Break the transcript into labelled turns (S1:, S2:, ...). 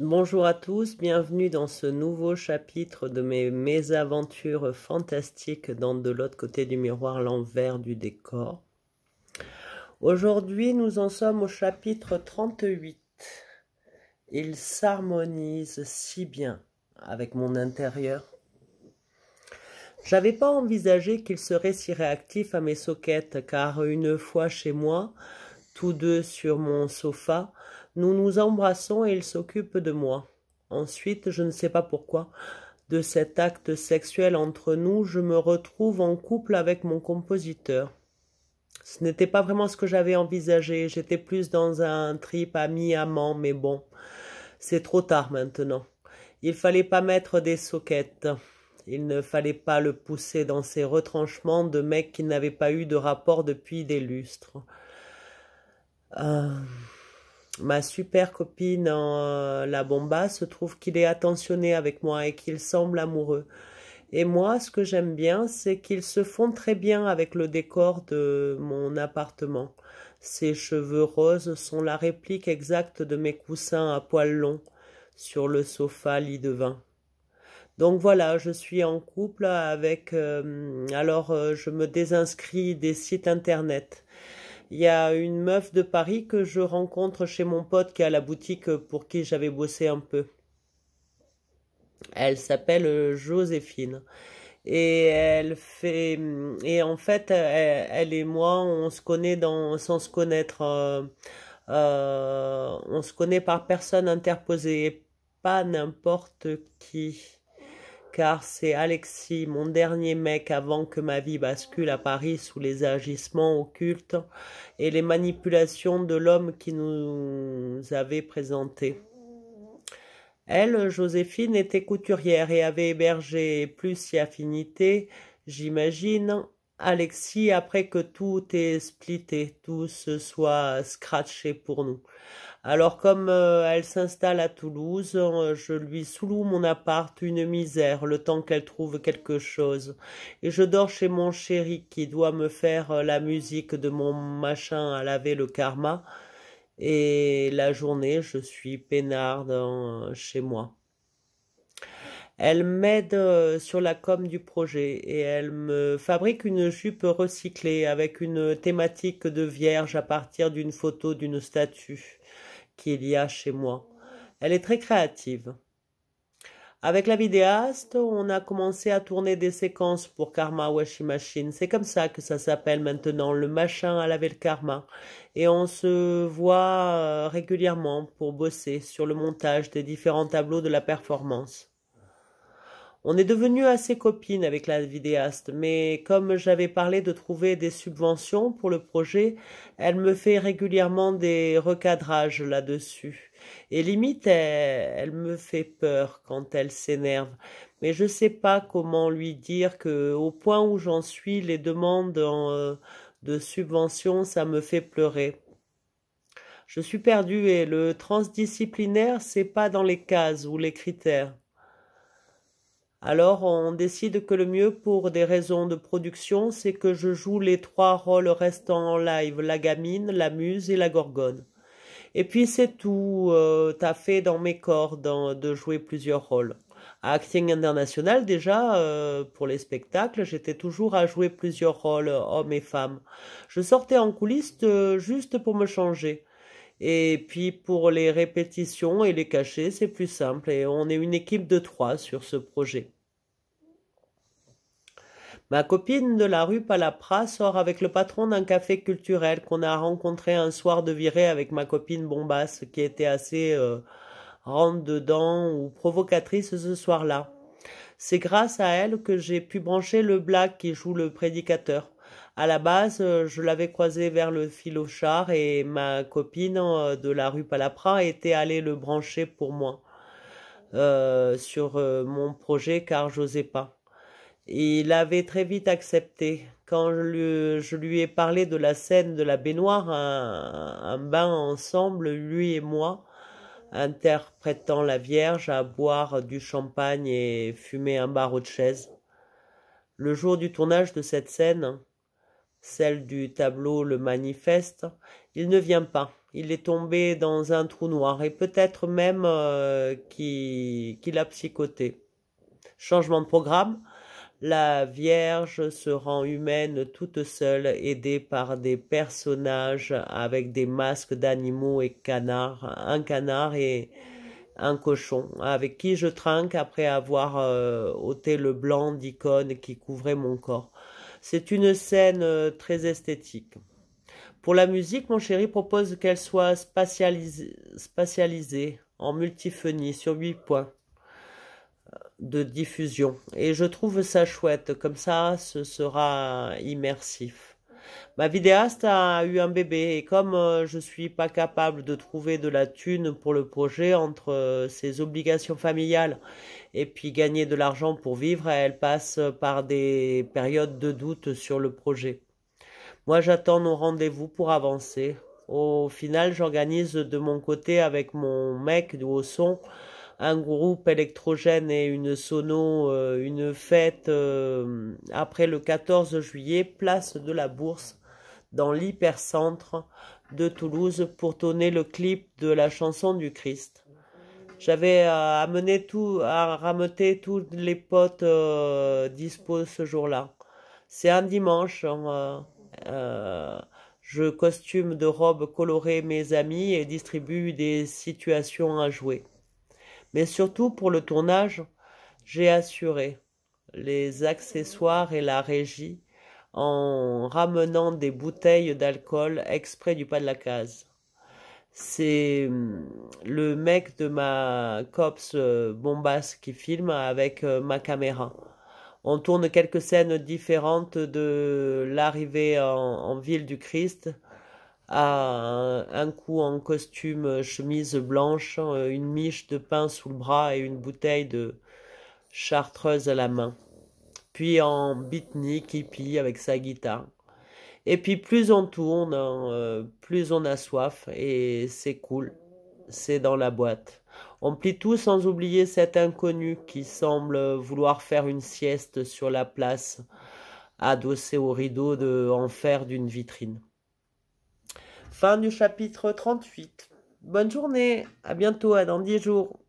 S1: Bonjour à tous, bienvenue dans ce nouveau chapitre de mes mésaventures fantastiques dans De l'autre côté du miroir, l'envers du décor. Aujourd'hui, nous en sommes au chapitre 38. Il s'harmonise si bien avec mon intérieur. J'avais pas envisagé qu'il serait si réactif à mes soquettes, car une fois chez moi, tous deux sur mon sofa, nous nous embrassons et il s'occupe de moi. Ensuite, je ne sais pas pourquoi, de cet acte sexuel entre nous, je me retrouve en couple avec mon compositeur. Ce n'était pas vraiment ce que j'avais envisagé, j'étais plus dans un trip ami-amant, mais bon, c'est trop tard maintenant. Il fallait pas mettre des soquettes. Il ne fallait pas le pousser dans ses retranchements de mecs qui n'avait pas eu de rapport depuis des lustres. Euh, ma super copine euh, la bomba se trouve qu'il est attentionné avec moi et qu'il semble amoureux. Et moi, ce que j'aime bien, c'est qu'ils se fond très bien avec le décor de mon appartement. Ses cheveux roses sont la réplique exacte de mes coussins à poils longs sur le sofa lit de vin. Donc voilà, je suis en couple avec... Euh, alors, euh, je me désinscris des sites internet. Il y a une meuf de Paris que je rencontre chez mon pote qui a la boutique pour qui j'avais bossé un peu. Elle s'appelle euh, Joséphine. Et elle fait. Mm, et en fait, euh, elle, et moi, on se connaît dans, sans se connaître. Euh, on se connaît par personne interposée, pas n'importe qui car c'est Alexis, mon dernier mec avant que ma vie bascule à Paris sous les agissements occultes et les manipulations de l'homme qui nous avait présenté. Elle, Joséphine, était couturière et avait hébergé, plus si affinité, j'imagine, Alexis après que tout est splitté, tout se soit scratché pour nous. Alors comme euh, elle s'installe à Toulouse, euh, je lui souloue mon appart, une misère, le temps qu'elle trouve quelque chose. Et je dors chez mon chéri qui doit me faire euh, la musique de mon machin à laver le karma. Et la journée, je suis peinarde chez moi. Elle m'aide sur la com du projet et elle me fabrique une jupe recyclée avec une thématique de vierge à partir d'une photo d'une statue qu'il y a chez moi. Elle est très créative. Avec la vidéaste, on a commencé à tourner des séquences pour Karma Washi Machine. C'est comme ça que ça s'appelle maintenant, le machin à laver le karma. Et on se voit euh, régulièrement pour bosser sur le montage des différents tableaux de la performance. On est devenu assez copines avec la vidéaste, mais comme j'avais parlé de trouver des subventions pour le projet, elle me fait régulièrement des recadrages là-dessus. Et limite, elle, me fait peur quand elle s'énerve. Mais je sais pas comment lui dire que, au point où j'en suis, les demandes euh, de subventions, ça me fait pleurer. Je suis perdue et le transdisciplinaire, c'est pas dans les cases ou les critères. Alors on décide que le mieux pour des raisons de production, c'est que je joue les trois rôles restants en live, la gamine, la muse et la gorgone. Et puis c'est tout, euh, t'as fait dans mes corps de jouer plusieurs rôles. À Acting International déjà, euh, pour les spectacles, j'étais toujours à jouer plusieurs rôles, hommes et femmes. Je sortais en coulisses euh, juste pour me changer. Et puis pour les répétitions et les cachets, c'est plus simple. Et on est une équipe de trois sur ce projet. Ma copine de la rue Palapra sort avec le patron d'un café culturel qu'on a rencontré un soir de virée avec ma copine Bombasse qui était assez euh, dedans ou provocatrice ce soir-là. C'est grâce à elle que j'ai pu brancher le black qui joue le prédicateur. À la base, euh, je l'avais croisé vers le filochard et ma copine euh, de la rue Palapra était allée le brancher pour moi euh, sur mon projet car j'osais pas. Il avait très vite accepté. Quand je lui, ai parlé de la scène de la baignoire, un, un bain ensemble, lui et moi, interprétant la Vierge à boire du champagne et fumer un barreau de chaise. Le jour du tournage de cette scène, celle du tableau le manifeste, il ne vient pas. Il est tombé dans un trou noir et peut-être même euh, qui qu'il a psychoté. Changement de programme. La Vierge se rend humaine toute seule, aidée par des personnages avec des masques d'animaux et canards, un canard et un cochon, avec qui je trinque après avoir euh, ôté le blanc d'icône qui couvrait mon corps. C'est une scène euh, très esthétique. Pour la musique, mon chéri propose qu'elle soit spatialisée, en multifonie sur huit points euh, de diffusion. Et je trouve ça chouette, comme ça ce sera immersif ma bah, vidéaste a eu un bébé et comme euh, je ne suis pas capable de trouver de la thune pour le projet entre euh, ses obligations familiales et puis gagner de l'argent pour vivre, elle passe par des périodes de doute sur le projet. Moi, j'attends nos rendez-vous pour avancer. Au final, j'organise de mon côté avec mon mec du son un groupe électrogène et une sono, euh, une fête euh, après le 14 juillet, place de la Bourse, dans l'hypercentre de Toulouse, pour tourner le clip de la chanson du Christ. J'avais euh, amené tout, à rameter tous les potes dispos ce jour-là. C'est un dimanche. Hein, je costume de robes colorées mes amis et distribue des situations à jouer. Mais surtout pour le tournage, j'ai assuré les accessoires et la régie en ramenant des bouteilles d'alcool exprès du pas de la case. C'est hum, le mec de ma cops euh, bombasse qui filme avec euh, ma caméra. On tourne quelques scènes différentes de l'arrivée en ville du Christ à un, coup en costume euh, chemise blanche, euh, une miche de pain sous le bras et une bouteille de chartreuse à la main. Puis en qui hippie avec sa guitare. Et puis plus on tourne, hein, euh, plus on a soif et c'est cool. C'est dans la boîte. On plie tout sans oublier cet inconnu qui semble vouloir faire une sieste sur la place, adossé au rideau de d'une vitrine. Fin du chapitre 38. Bonne journée, à bientôt, à dans 10 jours.